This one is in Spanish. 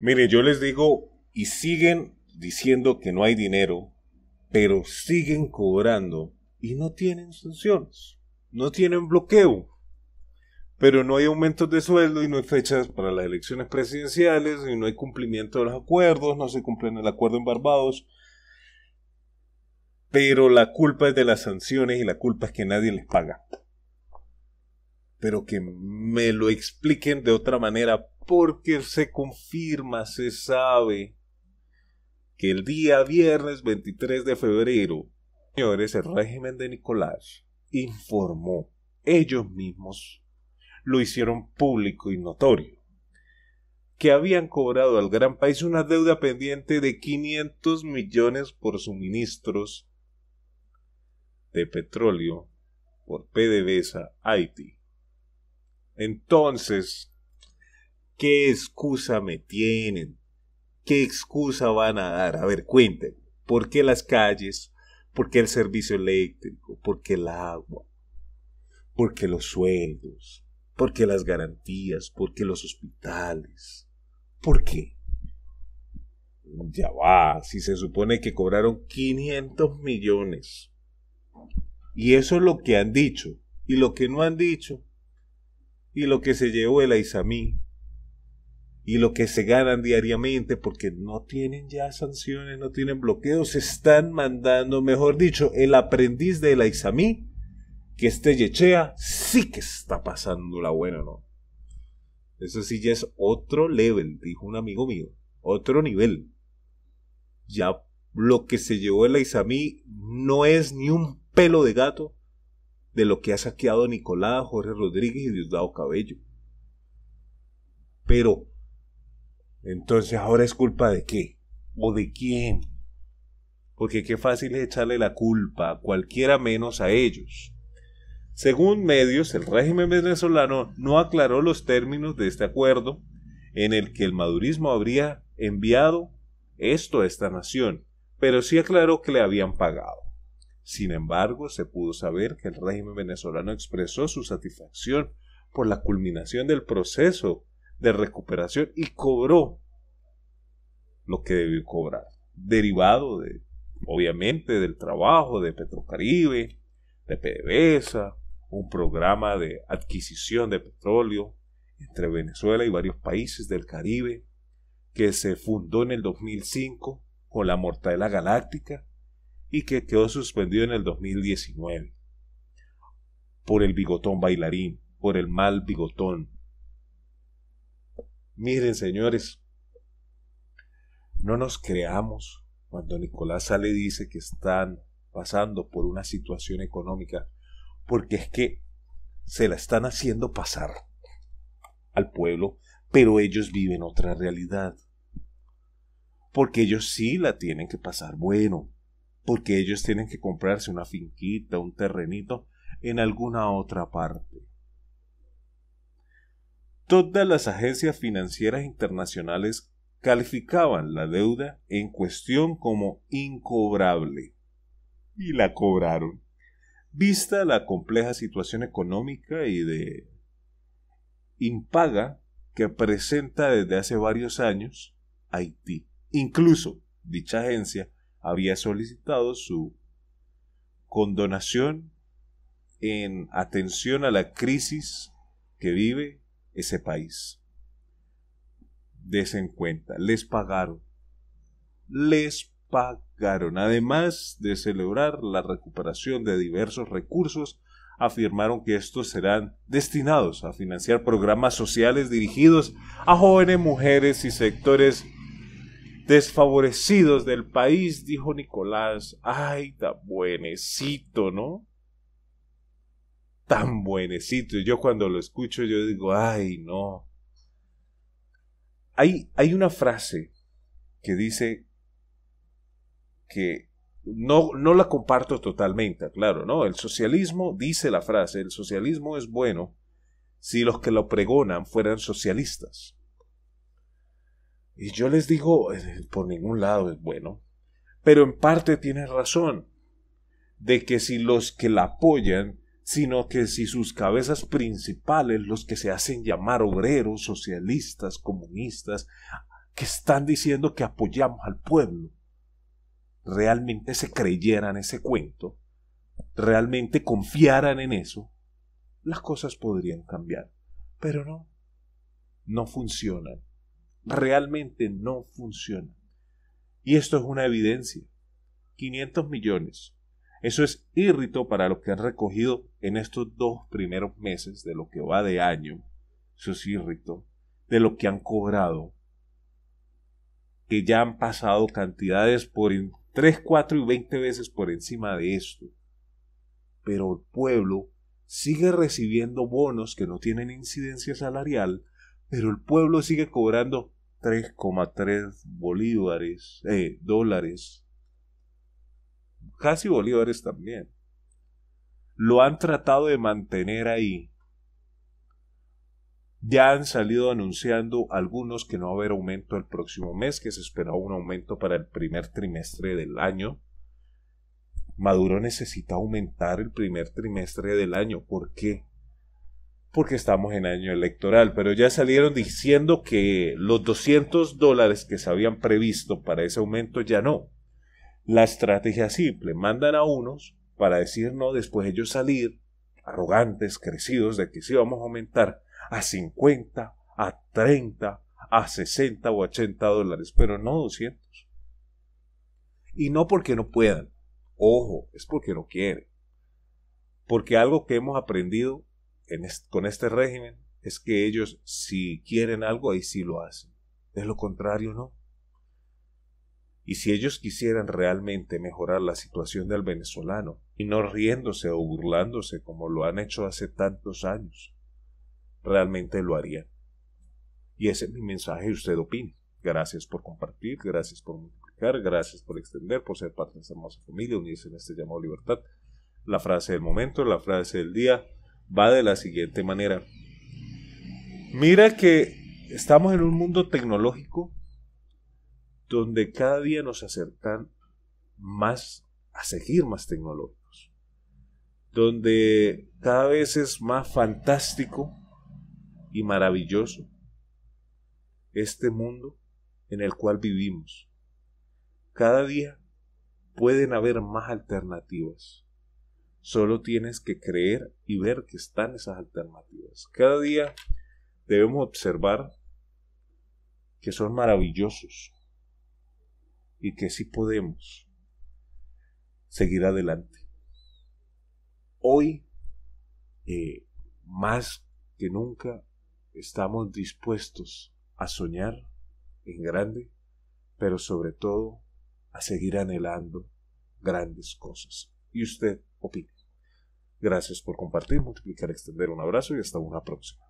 Mire, yo les digo, y siguen diciendo que no hay dinero, pero siguen cobrando y no tienen sanciones, no tienen bloqueo, pero no hay aumentos de sueldo y no hay fechas para las elecciones presidenciales y no hay cumplimiento de los acuerdos, no se cumplen el acuerdo en Barbados. Pero la culpa es de las sanciones y la culpa es que nadie les paga pero que me lo expliquen de otra manera, porque se confirma, se sabe que el día viernes 23 de febrero, señores, el régimen de Nicolás informó, ellos mismos lo hicieron público y notorio, que habían cobrado al gran país una deuda pendiente de 500 millones por suministros de petróleo por PDVSA Haití entonces, ¿qué excusa me tienen? ¿Qué excusa van a dar? A ver, cuéntenme, ¿Por qué las calles? ¿Por qué el servicio eléctrico? ¿Por qué el agua? ¿Por qué los sueldos? ¿Por qué las garantías? ¿Por qué los hospitales? ¿Por qué? Ya va, si se supone que cobraron 500 millones. Y eso es lo que han dicho. Y lo que no han dicho y lo que se llevó el Aizamí y lo que se ganan diariamente porque no tienen ya sanciones, no tienen bloqueos, están mandando, mejor dicho, el aprendiz del Aizamí, que este Yechea sí que está pasando la buena, ¿no? Eso sí ya es otro level, dijo un amigo mío, otro nivel. Ya lo que se llevó el Aizamí no es ni un pelo de gato de lo que ha saqueado Nicolás, Jorge Rodríguez y Diosdado Cabello. Pero, entonces ahora es culpa de qué? ¿O de quién? Porque qué fácil es echarle la culpa a cualquiera menos a ellos. Según medios, el régimen venezolano no aclaró los términos de este acuerdo en el que el madurismo habría enviado esto a esta nación, pero sí aclaró que le habían pagado. Sin embargo, se pudo saber que el régimen venezolano expresó su satisfacción por la culminación del proceso de recuperación y cobró lo que debió cobrar, derivado de, obviamente, del trabajo de Petrocaribe, de PDVSA, un programa de adquisición de petróleo entre Venezuela y varios países del Caribe, que se fundó en el 2005 con la Mortadela Galáctica y que quedó suspendido en el 2019 por el bigotón bailarín, por el mal bigotón. Miren, señores, no nos creamos cuando Nicolás Sale dice que están pasando por una situación económica, porque es que se la están haciendo pasar al pueblo, pero ellos viven otra realidad. Porque ellos sí la tienen que pasar bueno, porque ellos tienen que comprarse una finquita, un terrenito en alguna otra parte. Todas las agencias financieras internacionales calificaban la deuda en cuestión como incobrable y la cobraron. Vista la compleja situación económica y de impaga que presenta desde hace varios años Haití. Incluso dicha agencia había solicitado su condonación en atención a la crisis que vive ese país. Desen cuenta, les pagaron. Les pagaron. Además de celebrar la recuperación de diversos recursos, afirmaron que estos serán destinados a financiar programas sociales dirigidos a jóvenes mujeres y sectores desfavorecidos del país, dijo Nicolás. Ay, tan buenecito, ¿no? Tan buenecito. Yo cuando lo escucho, yo digo, ay, no. Hay, hay una frase que dice que no, no la comparto totalmente, claro, ¿no? El socialismo, dice la frase, el socialismo es bueno si los que lo pregonan fueran socialistas. Y yo les digo, eh, por ningún lado es bueno, pero en parte tiene razón, de que si los que la apoyan, sino que si sus cabezas principales, los que se hacen llamar obreros, socialistas, comunistas, que están diciendo que apoyamos al pueblo, realmente se creyeran ese cuento, realmente confiaran en eso, las cosas podrían cambiar. Pero no, no funcionan realmente no funciona. Y esto es una evidencia. 500 millones. Eso es írrito para lo que han recogido en estos dos primeros meses de lo que va de año. Eso es irrito. De lo que han cobrado. Que ya han pasado cantidades por 3, 4 y 20 veces por encima de esto. Pero el pueblo sigue recibiendo bonos que no tienen incidencia salarial, pero el pueblo sigue cobrando 3,3 bolívares, eh, dólares, casi bolívares también. Lo han tratado de mantener ahí. Ya han salido anunciando algunos que no va a haber aumento el próximo mes, que se esperaba un aumento para el primer trimestre del año. Maduro necesita aumentar el primer trimestre del año. ¿Por qué? porque estamos en año electoral, pero ya salieron diciendo que los 200 dólares que se habían previsto para ese aumento ya no. La estrategia simple, mandan a unos para decir no, después ellos salir arrogantes, crecidos de que sí vamos a aumentar a 50, a 30, a 60 o 80 dólares, pero no 200. Y no porque no puedan, ojo, es porque no quieren. Porque algo que hemos aprendido con este régimen es que ellos si quieren algo ahí sí lo hacen. es lo contrario no. Y si ellos quisieran realmente mejorar la situación del venezolano, y no riéndose o burlándose como lo han hecho hace tantos años, realmente lo harían. Y ese es mi mensaje, usted opine. Gracias por compartir, gracias por multiplicar, gracias por extender, por ser parte de esta hermosa familia, unirse en este llamado libertad. La frase del momento, la frase del día, va de la siguiente manera. Mira que estamos en un mundo tecnológico donde cada día nos acercan más a seguir más tecnológicos, donde cada vez es más fantástico y maravilloso este mundo en el cual vivimos. Cada día pueden haber más alternativas. Solo tienes que creer y ver que están esas alternativas. Cada día debemos observar que son maravillosos y que sí podemos seguir adelante. Hoy, eh, más que nunca, estamos dispuestos a soñar en grande, pero sobre todo a seguir anhelando grandes cosas y usted opine. Gracias por compartir, multiplicar, extender. Un abrazo y hasta una próxima.